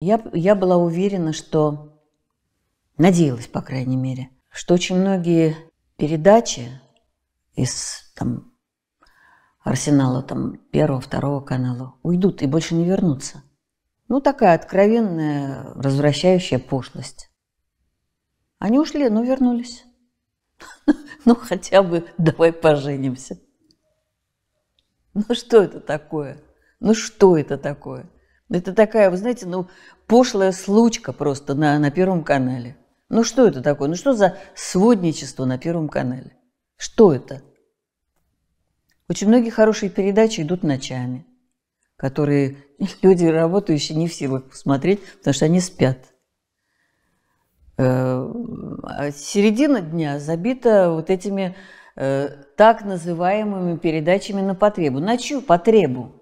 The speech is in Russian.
Я, я была уверена, что, надеялась, по крайней мере, что очень многие передачи из там, арсенала там, первого, второго канала уйдут и больше не вернутся. Ну, такая откровенная, развращающая пошлость. Они ушли, но вернулись. Ну, хотя бы давай поженимся. Ну, что это такое? Ну, что это такое? Это такая, вы знаете, ну, пошлая случка просто на, на Первом канале. Ну что это такое? Ну что за сводничество на Первом канале? Что это? Очень многие хорошие передачи идут ночами, которые люди, работающие, не в силах посмотреть, потому что они спят. Э, а середина дня забита вот этими э, так называемыми передачами на потребу. На чью потребу?